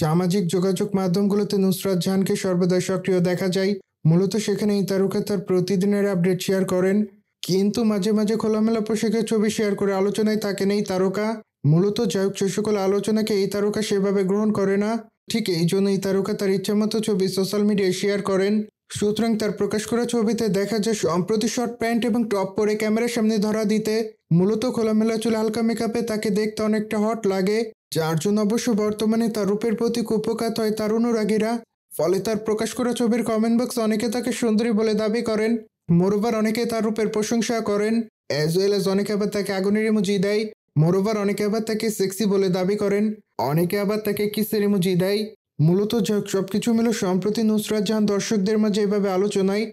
সামাজিক যোগাযোগ মাধ্যমগুলোতে নুসরাত জাহানকে সর্বদা সক্রিয় দেখা যায় মূলত সেখানে এই তারকা তার প্রতিদিনের আপডেট শেয়ার করেন কিন্তু মাঝে মাঝে খোলামেলা পোশাকে ছবি শেয়ার করে আলোচনায় থাকেন এই তারকা মূলত যাই হোক সে সকল আলোচনাকে এই তারকা সেভাবে গ্রহণ করে না ঠিক এই জন্য এই তারকা তার ইচ্ছামতো ছবি সোশ্যাল মিডিয়ায় শেয়ার করেন সুতরাং তার প্রকাশ করা ছবিতে দেখা যায় সম্প্রতি শর্ট প্যান্ট এবং টপ পরে ক্যামেরার সামনে ধরা দিতে মূলত খোলামেলা চুল হালকা মেকআপে তাকে দেখতে অনেকটা হট লাগে যার জন্য অবশ্য বর্তমানে তার রূপের প্রতি কুপকাত হয় তার অনুরাগীরা ফলে তার প্রকাশ করা ছবির কমেন্ট বক্স অনেকে তাকে সুন্দরী বলে দাবি করেন মোরবার অনেকে তার রূপের প্রশংসা করেন অ্যাজ ওয়েল অ্যাজ অনেকে আবার তাকে আগুনের ইমোজি দেয় মোরবার অনেকে আবার তাকে সেক্সি বলে দাবি করেন অনেকে আবার তাকে কিসের ইমোজি দেয় মূলত সব কিছু মিলে সম্প্রতি নুসরাত জাহান দর্শকদের মাঝে এভাবে আলোচনায়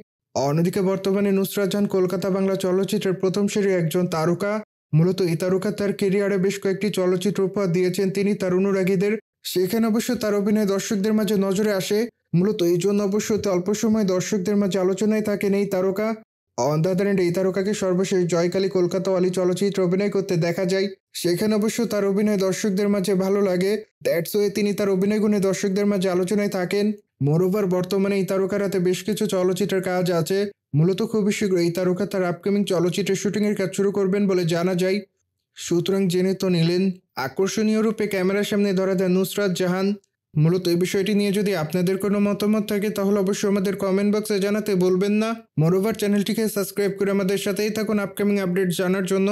অন্যদিকে বর্তমানে নুসরাত জাহান কলকাতা বাংলা চলচ্চিত্রের প্রথম শ্রেণীর একজন তারকা মূলত এই তারকা তার কেরিয়ারে বেশ কয়েকটি চলচ্চিত্র উপহার দিয়েছেন তিনি তার অনুরাগীদের সেখানে অবশ্য তার অভিনয় দর্শকদের মাঝে নজরে আসে মূলত এই জন্য অবশ্য অল্প সময় দর্শকদের মাঝে আলোচনায় থাকেন এই তারকা অন্ধাধারেন্ড এই তারকাকে সর্বশেষ জয়কালী কলকাতা আলী চলচ্চিত্রে অভিনয় করতে দেখা যায় সেখানে অবশ্য তার অভিনয় দর্শকদের মাঝে ভালো লাগে দ্যাটস ওয়ে তিনি তার অভিনয় গুণে দর্শকদের মাঝে আলোচনায় থাকেন মোরোভার বর্তমানে এই তারকার হাতে বেশ কিছু চলচ্চিত্রের কাজ আছে মূলত খুব শীঘ্র এই তারকা তার আপকামিং চলচ্চিত্রের শুটিংয়ের কাজ শুরু করবেন বলে জানা যায় সুতরাং জেনে তো নিলেন আকর্ষণীয় রূপে ক্যামেরার সামনে ধরা দেন নুসরাত জাহান মূলত এই বিষয়টি নিয়ে যদি আপনাদের কোনো মতামত থাকে তাহলে অবশ্যই আমাদের কমেন্ট বক্সে জানাতে বলবেন না মোরোভার চ্যানেলটিকে সাবস্ক্রাইব করে আমাদের সাথেই থাকুন আপকামিং আপডেট জানার জন্য